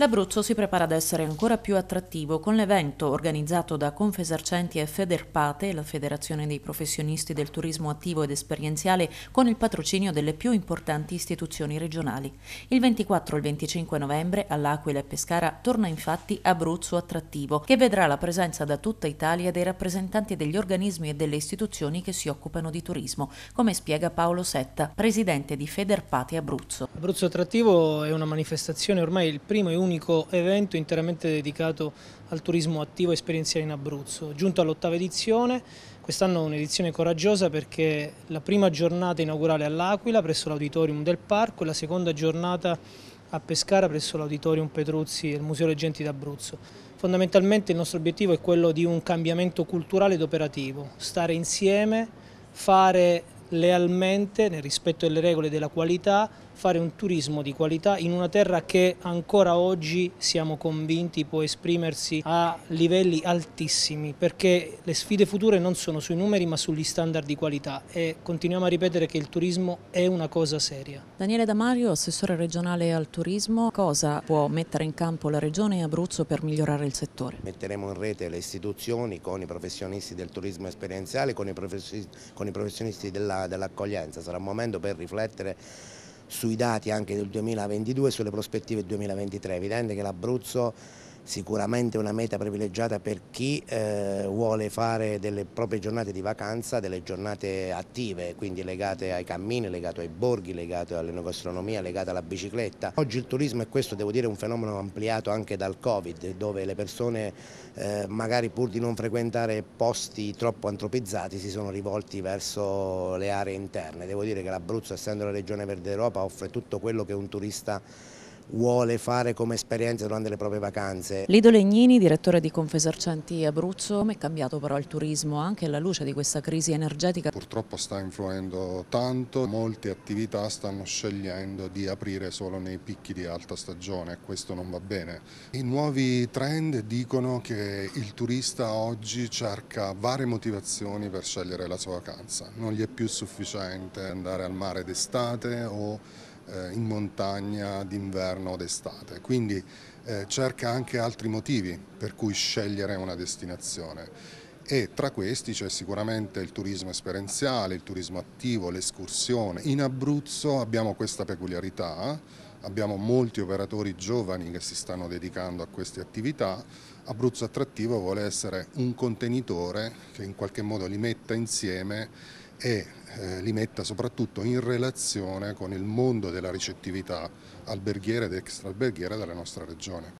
L'Abruzzo si prepara ad essere ancora più attrattivo con l'evento organizzato da Confesercenti e Federpate, la federazione dei professionisti del turismo attivo ed esperienziale, con il patrocinio delle più importanti istituzioni regionali. Il 24 e il 25 novembre all'Aquila e Pescara torna infatti Abruzzo attrattivo, che vedrà la presenza da tutta Italia dei rappresentanti degli organismi e delle istituzioni che si occupano di turismo, come spiega Paolo Setta, presidente di Federpate Abruzzo. Abruzzo attrattivo è una manifestazione ormai il primo e unico unico evento interamente dedicato al turismo attivo e esperienziale in Abruzzo. Giunto all'ottava edizione, quest'anno un'edizione coraggiosa perché la prima giornata inaugurale all'Aquila presso l'auditorium del parco e la seconda giornata a Pescara presso l'Auditorium Petruzzi e il Museo Leggenti d'Abruzzo. Fondamentalmente il nostro obiettivo è quello di un cambiamento culturale ed operativo, stare insieme, fare lealmente, nel rispetto delle regole della qualità, fare un turismo di qualità in una terra che ancora oggi siamo convinti può esprimersi a livelli altissimi, perché le sfide future non sono sui numeri ma sugli standard di qualità e continuiamo a ripetere che il turismo è una cosa seria. Daniele Damario, assessore regionale al turismo, cosa può mettere in campo la Regione Abruzzo per migliorare il settore? Metteremo in rete le istituzioni con i professionisti del turismo esperienziale, con i professionisti della dell'accoglienza, sarà un momento per riflettere sui dati anche del 2022 e sulle prospettive 2023, è evidente che l'Abruzzo sicuramente una meta privilegiata per chi eh, vuole fare delle proprie giornate di vacanza, delle giornate attive, quindi legate ai cammini, legate ai borghi, legate all'enogastronomia, legate alla bicicletta. Oggi il turismo è questo, devo dire, un fenomeno ampliato anche dal Covid, dove le persone eh, magari pur di non frequentare posti troppo antropizzati si sono rivolti verso le aree interne. Devo dire che l'Abruzzo, essendo la regione verde d'Europa, offre tutto quello che un turista vuole fare come esperienza durante le proprie vacanze. Lido Legnini, direttore di Confesercenti Abruzzo, come è cambiato però il turismo anche alla luce di questa crisi energetica? Purtroppo sta influendo tanto, molte attività stanno scegliendo di aprire solo nei picchi di alta stagione e questo non va bene. I nuovi trend dicono che il turista oggi cerca varie motivazioni per scegliere la sua vacanza, non gli è più sufficiente andare al mare d'estate o in montagna d'inverno o d'estate, quindi eh, cerca anche altri motivi per cui scegliere una destinazione e tra questi c'è sicuramente il turismo esperienziale, il turismo attivo, l'escursione. In Abruzzo abbiamo questa peculiarità, abbiamo molti operatori giovani che si stanno dedicando a queste attività, Abruzzo Attrattivo vuole essere un contenitore che in qualche modo li metta insieme e eh, li metta soprattutto in relazione con il mondo della ricettività alberghiera ed extraalberghiera della nostra regione.